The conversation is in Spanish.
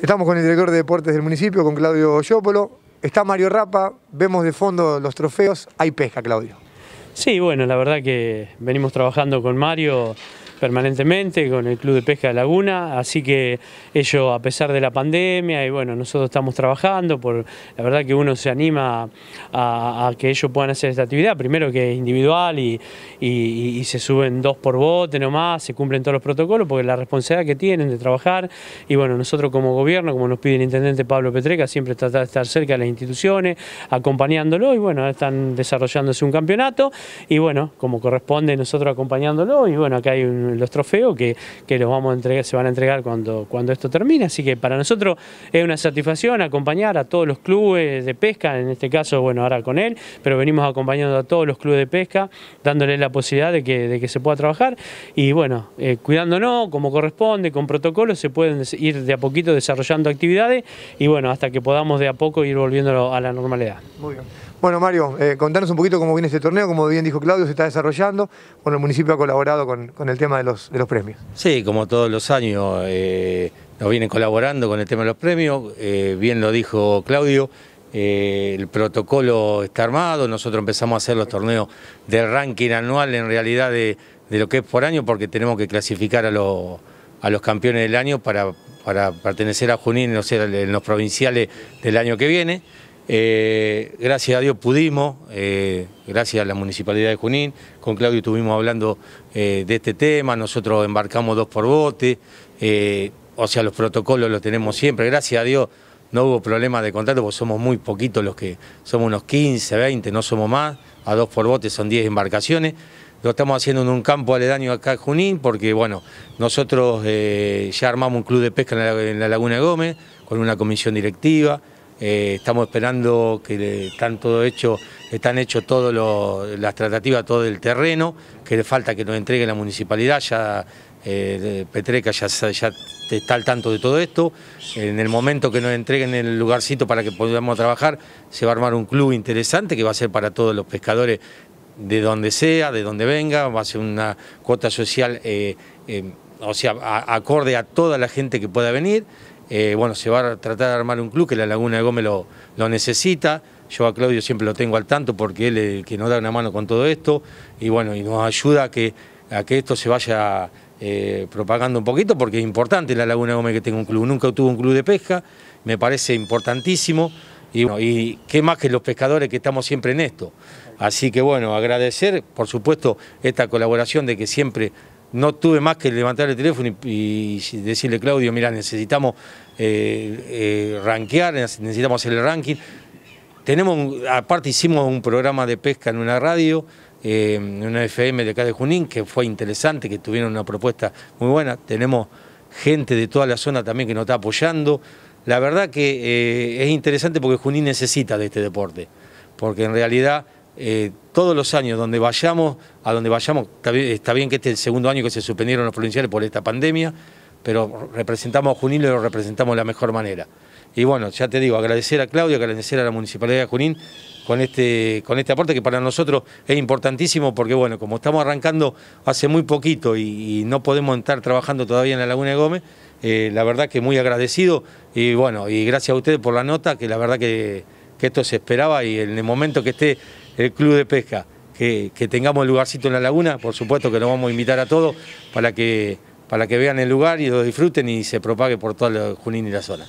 Estamos con el director de deportes del municipio, con Claudio Ollópolo. Está Mario Rapa, vemos de fondo los trofeos. Hay pesca, Claudio. Sí, bueno, la verdad que venimos trabajando con Mario permanentemente con el Club de Pesca de Laguna, así que ellos a pesar de la pandemia y bueno, nosotros estamos trabajando, por la verdad que uno se anima a, que ellos puedan hacer esta actividad, primero que es individual y, y, se suben dos por bote nomás, se cumplen todos los protocolos porque la responsabilidad que tienen de trabajar y bueno, nosotros como gobierno, como nos pide el Intendente Pablo Petreca, siempre tratar de estar cerca de las instituciones, acompañándolo y bueno, están desarrollándose un campeonato y bueno, como corresponde nosotros acompañándolo y bueno, acá hay un los trofeos que, los vamos a entregar, se van a entregar cuando, cuando esto termine. Así que para nosotros es una satisfacción acompañar a todos los clubes de pesca, en este caso, bueno, ahora con él, pero venimos acompañando a todos los clubes de pesca, dándole la posibilidad de que, se pueda trabajar y bueno, eh, cuidándonos como corresponde, con protocolos, se pueden ir de a poquito desarrollando actividades y bueno, hasta que podamos de a poco ir volviendo a la normalidad. Muy bien. Bueno, Mario, eh, contanos un poquito cómo viene este torneo, como bien dijo Claudio, se está desarrollando. Bueno, el municipio ha colaborado con, el tema de los, premios. Sí, como todos los años eh, nos vienen colaborando con el tema de los premios, eh, bien lo dijo Claudio, el protocolo está armado, nosotros empezamos a hacer los torneos de ranking anual en realidad de, lo que es por año porque tenemos que clasificar a los, a los campeones del año para, para pertenecer a Junín, o sea, en los provinciales del año que viene. Eh, gracias a Dios pudimos, eh, gracias a la Municipalidad de Junín, con Claudio estuvimos hablando eh, de este tema, nosotros embarcamos dos por bote, o sea, los protocolos los tenemos siempre, gracias a Dios no hubo problema de contrato, porque somos muy poquitos los que somos unos 15, 20, no somos más, a dos por bote son 10 embarcaciones. Lo estamos haciendo en un campo aledaño acá en Junín, porque bueno, nosotros ya armamos un club de pesca en la, Laguna Gómez, con una comisión directiva, eh, estamos esperando que están todo hecho, están hechos todas las tratativas, todo el terreno, que le falta que nos entregue la municipalidad, ya eh, Petreca ya, ya, está al tanto de todo esto. En el momento que nos entreguen el lugarcito para que podamos trabajar, se va a armar un club interesante que va a ser para todos los pescadores de donde sea, de donde venga, va a ser una cuota social, eh, o sea, acorde a toda la gente que pueda venir. Eh, bueno, se va a tratar de armar un club que la Laguna de Gómez lo, necesita. Yo a Claudio siempre lo tengo al tanto porque él es el que nos da una mano con todo esto y bueno, y nos ayuda a que, que esto se vaya eh, propagando un poquito porque es importante la Laguna de Gómez que tenga un club. Nunca tuvo un club de pesca, me parece importantísimo y, y qué más que los pescadores que estamos siempre en esto. Así que bueno, agradecer por supuesto esta colaboración de que siempre no tuve más que levantar el teléfono y, decirle Claudio, mira, necesitamos eh, eh rankear, necesitamos hacer el ranking. Tenemos, aparte hicimos un programa de pesca en una radio, eh, en una FM de acá de Junín, que fue interesante, que tuvieron una propuesta muy buena. Tenemos gente de toda la zona también que nos está apoyando. La verdad que eh, es interesante porque Junín necesita de este deporte, porque en realidad eh, todos los años, donde vayamos, a donde vayamos, está bien, que este es el segundo año que se suspendieron los provinciales por esta pandemia, pero representamos a Junín y lo representamos de la mejor manera. Y bueno, ya te digo, agradecer a Claudio agradecer a la Municipalidad de Junín con este, con este aporte que para nosotros es importantísimo porque bueno, como estamos arrancando hace muy poquito y, no podemos estar trabajando todavía en la Laguna de Gómez, eh, la verdad que muy agradecido y bueno, y gracias a ustedes por la nota, que la verdad que esto se esperaba y en el momento que esté el Club de Pesca, que, tengamos el lugarcito en la laguna, por supuesto que lo vamos a invitar a todos para que, para que vean el lugar y lo disfruten y se propague por todo Junín y la zona.